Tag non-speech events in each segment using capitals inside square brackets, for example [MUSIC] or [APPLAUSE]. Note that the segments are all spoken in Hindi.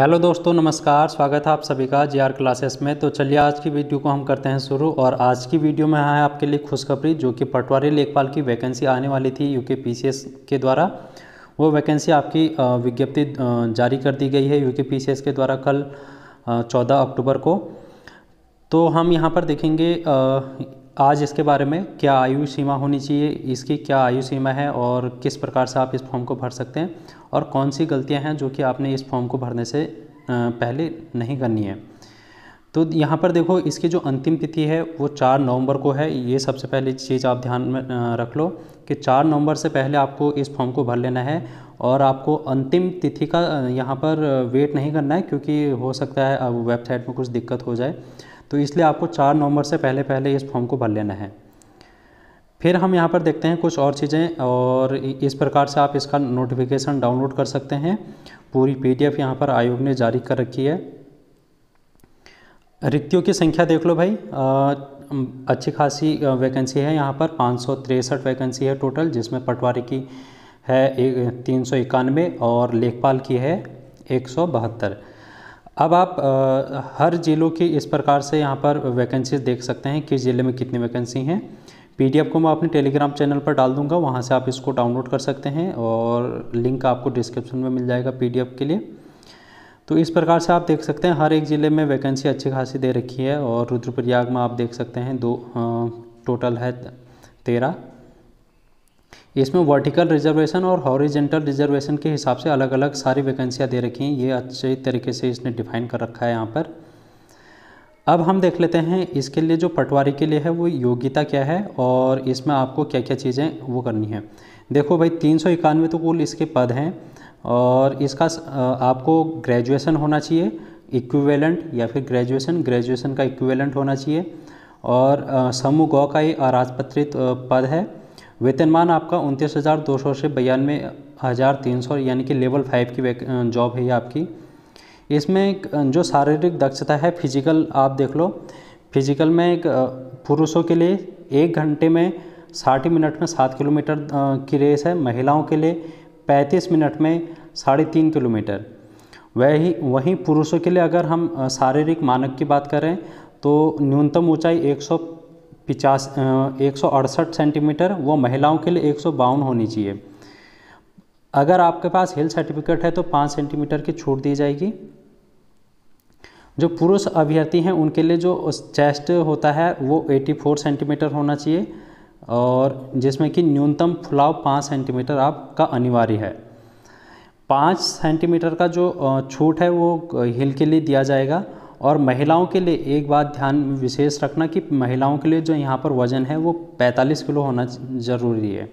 हेलो दोस्तों नमस्कार स्वागत है आप सभी का जीआर क्लासेस में तो चलिए आज की वीडियो को हम करते हैं शुरू और आज की वीडियो में है आपके लिए खुशखबरी जो कि पटवारी लेखपाल की वैकेंसी आने वाली थी यूके पीसीएस के द्वारा वो वैकेंसी आपकी विज्ञप्ति जारी कर दी गई है यूके पीसीएस के द्वारा कल चौदह अक्टूबर को तो हम यहाँ पर देखेंगे आज इसके बारे में क्या आयु सीमा होनी चाहिए इसकी क्या आयु सीमा है और किस प्रकार से आप इस फॉर्म को भर सकते हैं और कौन सी गलतियां हैं जो कि आपने इस फॉर्म को भरने से पहले नहीं करनी है तो यहाँ पर देखो इसकी जो अंतिम तिथि है वो चार नवंबर को है ये सबसे पहली चीज़ आप ध्यान में रख लो कि चार नवंबर से पहले आपको इस फॉर्म को भर लेना है और आपको अंतिम तिथि का यहाँ पर वेट नहीं करना है क्योंकि हो सकता है वेबसाइट में कुछ दिक्कत हो जाए तो इसलिए आपको चार नवंबर से पहले पहले इस फॉर्म को भर लेना है फिर हम यहाँ पर देखते हैं कुछ और चीज़ें और इस प्रकार से आप इसका नोटिफिकेशन डाउनलोड कर सकते हैं पूरी पीडीएफ यहाँ पर आयोग ने जारी कर रखी है रिक्तियों की संख्या देख लो भाई आ, अच्छी खासी वैकेंसी है यहाँ पर पाँच वैकेंसी है टोटल जिसमें पटवारी की है तीन सौ इक्यानवे और लेखपाल की है एक सौ बहत्तर अब आप आ, हर ज़िलों की इस प्रकार से यहाँ पर वैकेंसीज देख सकते हैं किस ज़िले में कितनी वैकेंसी हैं पीडीएफ को मैं अपने टेलीग्राम चैनल पर डाल दूंगा वहाँ से आप इसको डाउनलोड कर सकते हैं और लिंक आपको डिस्क्रिप्शन में मिल जाएगा पीडीएफ के लिए तो इस प्रकार से आप देख सकते हैं हर एक ज़िले में वैकेंसी अच्छी खासी दे रखी है और रुद्रप्रयाग में आप देख सकते हैं दो आ, टोटल है तेरह इसमें वर्टिकल रिजर्वेशन और हॉरिजेंटल रिजर्वेशन के हिसाब से अलग अलग सारी वैकेंसियाँ दे रखी हैं ये अच्छे तरीके से इसने डिफाइन कर रखा है यहाँ पर अब हम देख लेते हैं इसके लिए जो पटवारी के लिए है वो योग्यता क्या है और इसमें आपको क्या क्या चीज़ें वो करनी है देखो भाई तीन सौ इक्यानवे तो कुल इसके पद हैं और इसका आपको ग्रेजुएशन होना चाहिए इक्विवेलेंट या फिर ग्रेजुएशन ग्रेजुएशन का इक्विवेलेंट होना चाहिए और समूह गौ का ये अराजपत्रित पद है वेतनमान आपका उनतीस हज़ार दो सौ से बयानवे हज़ार तीन सौ यानी कि लेवल फाइव की जॉब है ये आपकी इसमें जो शारीरिक दक्षता है फिजिकल आप देख लो फिजिकल में एक पुरुषों के लिए एक घंटे में साठ मिनट में सात किलोमीटर की रेस है महिलाओं के लिए पैंतीस मिनट में साढ़े तीन किलोमीटर वही वहीं पुरुषों के लिए अगर हम शारीरिक मानक की बात करें तो न्यूनतम ऊंचाई एक सौ पिचास एक सेंटीमीटर वो महिलाओं के लिए एक होनी चाहिए अगर आपके पास हिल सर्टिफिकेट है तो पाँच सेंटीमीटर की छूट दी जाएगी जो पुरुष अभ्यर्थी हैं उनके लिए जो चेस्ट होता है वो 84 सेंटीमीटर होना चाहिए और जिसमें कि न्यूनतम फुलाव पाँच सेंटीमीटर आपका अनिवार्य है पाँच सेंटीमीटर का जो छूट है वो हिल के लिए दिया जाएगा और महिलाओं के लिए एक बात ध्यान विशेष रखना कि महिलाओं के लिए जो यहाँ पर वजन है वो 45 किलो होना ज़रूरी है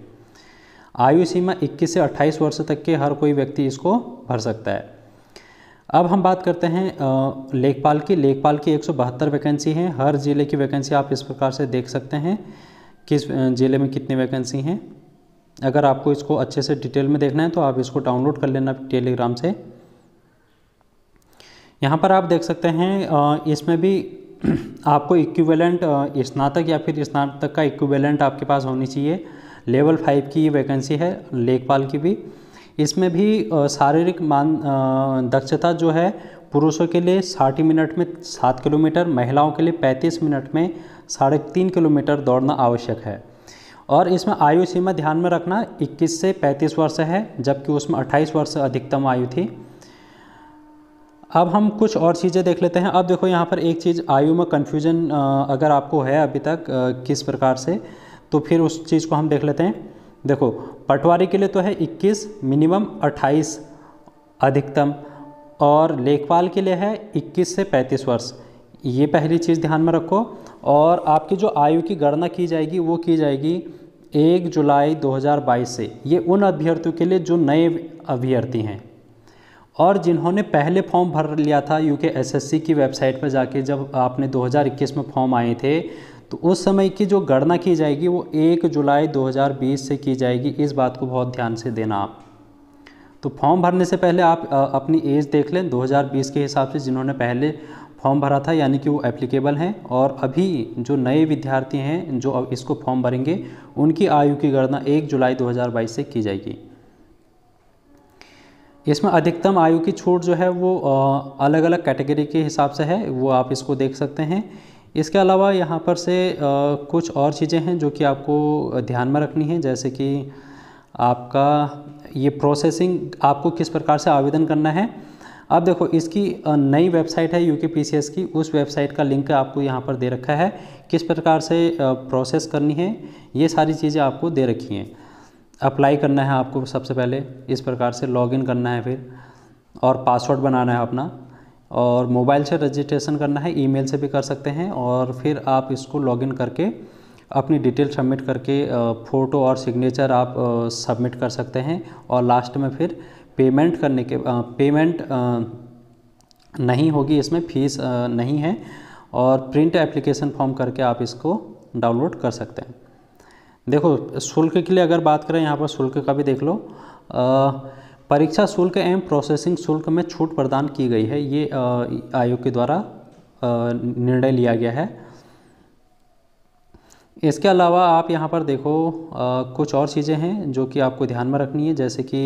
आयु सीमा 21 से 28 वर्ष तक के हर कोई व्यक्ति इसको भर सकता है अब हम बात करते हैं लेखपाल की लेखपाल की एक वैकेंसी हैं हर ज़िले की वैकेंसी आप इस प्रकार से देख सकते हैं किस ज़िले में कितनी वैकेंसी हैं अगर आपको इसको अच्छे से डिटेल में देखना है तो आप इसको डाउनलोड कर लेना टेलीग्राम से यहाँ पर आप देख सकते हैं इसमें भी [CLEARS THROAT] आपको इक्विवेलेंट स्नातक या फिर स्नातक का इक्विवेलेंट आपके पास होनी चाहिए लेवल फाइव की ये वैकेंसी है लेखपाल की भी इसमें भी शारीरिक मान दक्षता जो है पुरुषों के लिए साठ मिनट में सात किलोमीटर महिलाओं के लिए पैंतीस मिनट में साढ़े तीन किलोमीटर दौड़ना आवश्यक है और इसमें आयु सीमा ध्यान में रखना 21 से 35 वर्ष है जबकि उसमें 28 वर्ष अधिकतम आयु थी अब हम कुछ और चीज़ें देख लेते हैं अब देखो यहाँ पर एक चीज़ आयु में कन्फ्यूजन अगर आपको है अभी तक आ, किस प्रकार से तो फिर उस चीज़ को हम देख लेते हैं देखो पटवारी के लिए तो है 21 मिनिमम 28 अधिकतम और लेखपाल के लिए है 21 से 35 वर्ष ये पहली चीज़ ध्यान में रखो और आपकी जो आयु की गणना की जाएगी वो की जाएगी एक जुलाई 2022 से ये उन अभ्यर्थियों के लिए जो नए अभ्यर्थी हैं और जिन्होंने पहले फॉर्म भर लिया था यू के एस एस सी की वेबसाइट पर जाके जब आपने 2021 में फॉर्म आए थे तो उस समय की जो गणना की जाएगी वो एक जुलाई 2020 से की जाएगी इस बात को बहुत ध्यान से देना आप तो फॉर्म भरने से पहले आप अपनी एज देख लें 2020 के हिसाब से जिन्होंने पहले फॉर्म भरा था यानी कि वो एप्लीकेबल हैं और अभी जो नए विद्यार्थी हैं जो इसको फॉर्म भरेंगे उनकी आयु की गणना 1 जुलाई 2022 से की जाएगी इसमें अधिकतम आयु की छूट जो है वो अलग अलग कैटेगरी के हिसाब से है वो आप इसको देख सकते हैं इसके अलावा यहाँ पर से कुछ और चीज़ें हैं जो कि आपको ध्यान में रखनी है जैसे कि आपका ये प्रोसेसिंग आपको किस प्रकार से आवेदन करना है अब देखो इसकी नई वेबसाइट है यू पीसीएस की उस वेबसाइट का लिंक आपको यहाँ पर दे रखा है किस प्रकार से प्रोसेस करनी है ये सारी चीज़ें आपको दे रखी हैं अप्लाई करना है आपको सबसे पहले इस प्रकार से लॉगिन करना है फिर और पासवर्ड बनाना है अपना और मोबाइल से रजिस्ट्रेशन करना है ईमेल से भी कर सकते हैं और फिर आप इसको लॉगिन करके अपनी डिटेल सबमिट करके फ़ोटो और सिग्नेचर आप सबमिट कर सकते हैं और लास्ट में फिर पेमेंट करने के पेमेंट नहीं होगी इसमें फ़ीस नहीं है और प्रिंट एप्लीकेशन फॉर्म करके आप इसको डाउनलोड कर सकते हैं देखो शुल्क के लिए अगर बात करें यहाँ पर शुल्क का भी देख लो परीक्षा शुल्क एवं प्रोसेसिंग शुल्क में छूट प्रदान की गई है ये आयोग के द्वारा निर्णय लिया गया है इसके अलावा आप यहाँ पर देखो आ, कुछ और चीज़ें हैं जो कि आपको ध्यान में रखनी है जैसे कि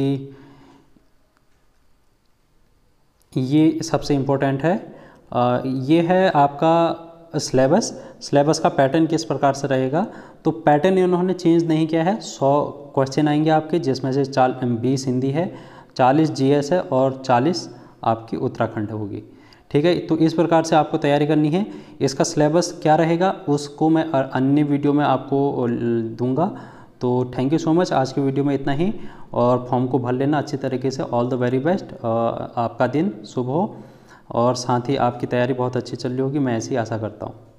ये सबसे इम्पोर्टेंट है आ, ये है आपका सिलेबस सिलेबस का पैटर्न किस प्रकार से रहेगा तो पैटर्न इन्होंने चेंज नहीं किया है सौ क्वेश्चन आएंगे आपके जिसमें से चाल बीस हिंदी है चालीस जीएस है और चालीस आपकी उत्तराखंड होगी ठीक है तो इस प्रकार से आपको तैयारी करनी है इसका सिलेबस क्या रहेगा उसको मैं अन्य वीडियो में आपको दूंगा तो थैंक यू सो मच आज की वीडियो में इतना ही और फॉर्म को भर लेना अच्छी तरीके से ऑल द वेरी बेस्ट आपका दिन शुभ हो और साथ ही आपकी तैयारी बहुत अच्छी चल रही होगी मैं ऐसी आशा करता हूँ